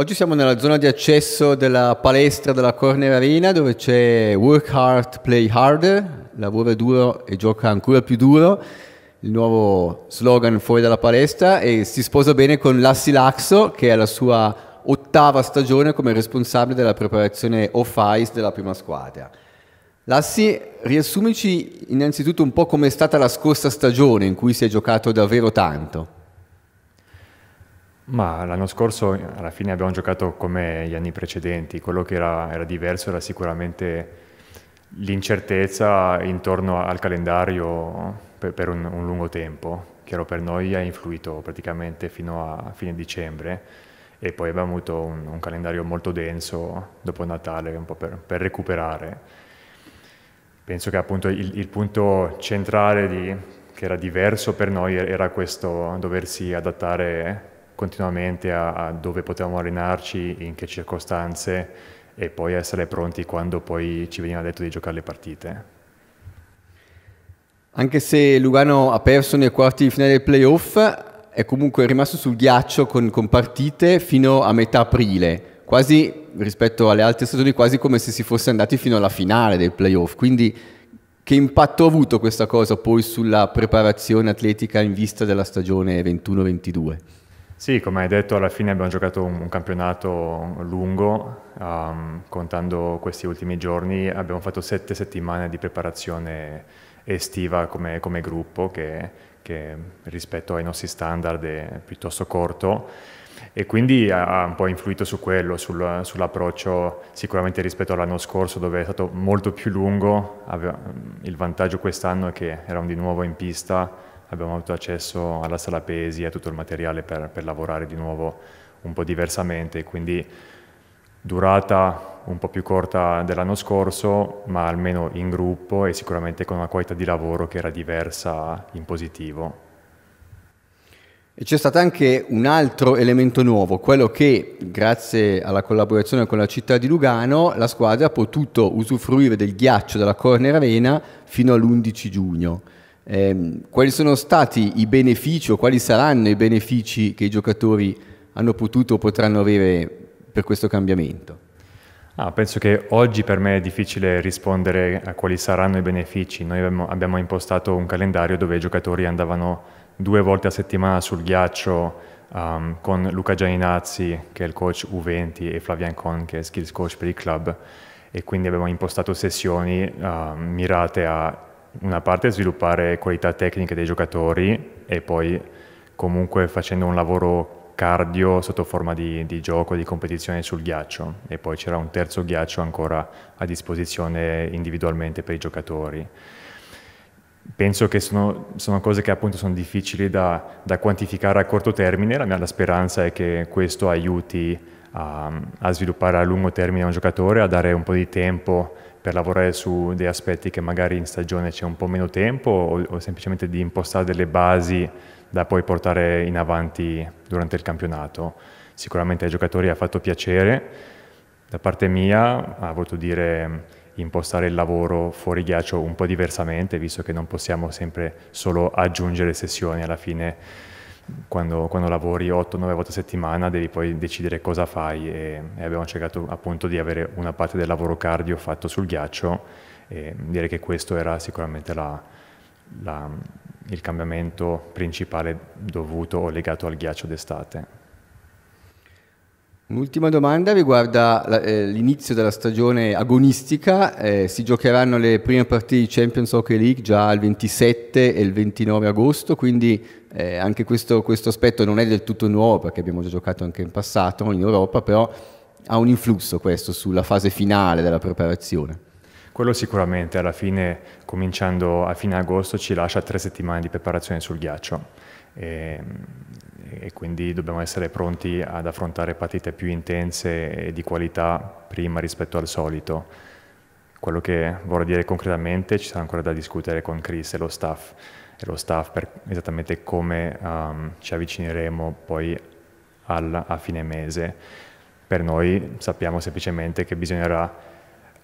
Oggi siamo nella zona di accesso della palestra della Corner Arena dove c'è Work Hard, Play Harder, lavora duro e gioca ancora più duro, il nuovo slogan fuori dalla palestra e si sposa bene con Lassi Laxo che è la sua ottava stagione come responsabile della preparazione off-ice della prima squadra. Lassi, riassumici innanzitutto un po' com'è stata la scorsa stagione in cui si è giocato davvero tanto. Ma l'anno scorso alla fine abbiamo giocato come gli anni precedenti, quello che era, era diverso era sicuramente l'incertezza intorno al calendario per, per un, un, lungo tempo, che era per noi ha influito praticamente fino a fine dicembre e poi abbiamo avuto un, un calendario molto denso dopo Natale un po' per, per recuperare. Penso che appunto il, il punto centrale di, che era diverso per noi era questo doversi adattare continuamente a, a dove potevamo allenarci, in che circostanze e poi essere pronti quando poi ci veniva detto di giocare le partite. Anche se Lugano ha perso nei quarti di finale dei playoff, è comunque rimasto sul ghiaccio con, con partite fino a metà aprile quasi rispetto alle altre stagioni, quasi come se si fosse andati fino alla finale dei playoff. Quindi che impatto ha avuto questa cosa poi sulla preparazione atletica in vista della stagione 21-22? Sì, come hai detto, alla fine abbiamo giocato un, campionato lungo, um, contando questi ultimi giorni abbiamo fatto sette settimane di preparazione estiva come, come gruppo, che, che, rispetto ai nostri standard è piuttosto corto e quindi ha un po' influito su quello, sul, sull'approccio sicuramente rispetto all'anno scorso dove è stato molto più lungo, il vantaggio quest'anno è che eravamo di nuovo in pista abbiamo avuto accesso alla sala pesi e a tutto il materiale per, per lavorare di nuovo un po' diversamente, quindi durata un po' più corta dell'anno scorso, ma almeno in gruppo e sicuramente con una qualità di lavoro che era diversa in positivo. E c'è stato anche un altro elemento nuovo, quello che grazie alla collaborazione con la città di Lugano la squadra ha potuto usufruire del ghiaccio della Corner Arena fino all'11 giugno eh, quali sono stati i benefici o quali saranno i benefici che i giocatori hanno potuto o potranno avere per questo cambiamento? Ah, penso che oggi per me è difficile rispondere a quali saranno i benefici. Noi abbiamo, abbiamo impostato un calendario dove i giocatori andavano due volte a settimana sul ghiaccio um, con Luca Gianinazzi, che è il coach U20, e Flavian Con, che è skills coach per il club. E quindi abbiamo impostato sessioni uh, mirate a una parte sviluppare qualità tecniche dei giocatori e poi comunque facendo un lavoro cardio sotto forma di, di gioco, di competizione sul ghiaccio e poi c'era un terzo ghiaccio ancora a disposizione individualmente per i giocatori. Penso che sono, sono cose che appunto sono difficili da, da quantificare a corto termine, la mia la speranza è che questo aiuti a, a sviluppare a lungo termine un giocatore, a dare un po' di tempo per lavorare su dei aspetti che magari in stagione c'è un po' meno tempo o, o, semplicemente di impostare delle basi da poi portare in avanti durante il campionato. Sicuramente ai giocatori ha fatto piacere, da parte mia ha voluto dire impostare il lavoro fuori ghiaccio un po' diversamente, visto che non possiamo sempre solo aggiungere sessioni alla fine quando, quando lavori 8-9 volte a settimana devi poi decidere cosa fai e, e, abbiamo cercato appunto di avere una parte del lavoro cardio fatto sul ghiaccio e direi che questo era sicuramente la, la, il cambiamento principale dovuto o legato al ghiaccio d'estate. Un'ultima domanda riguarda eh, l'inizio della stagione agonistica, eh, si giocheranno le prime partite di Champions Hockey League già il 27 e il 29 agosto, quindi eh, anche questo, questo, aspetto non è del tutto nuovo perché abbiamo già giocato anche in passato in Europa, però ha un influsso questo sulla fase finale della preparazione. Quello sicuramente, alla fine, cominciando a fine agosto, ci lascia tre settimane di preparazione sul ghiaccio e, e quindi dobbiamo essere pronti ad affrontare partite più intense e di qualità prima rispetto al solito. Quello che vorrei dire concretamente ci sarà ancora da discutere con Chris e lo staff e lo staff per esattamente come um, ci avvicineremo poi alla, a fine mese. Per noi sappiamo semplicemente che bisognerà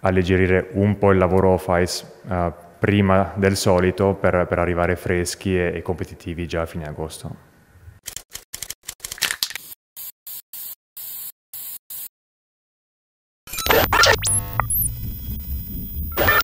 alleggerire un po' il lavoro office uh, prima del solito per, per arrivare freschi e, e competitivi già a fine agosto.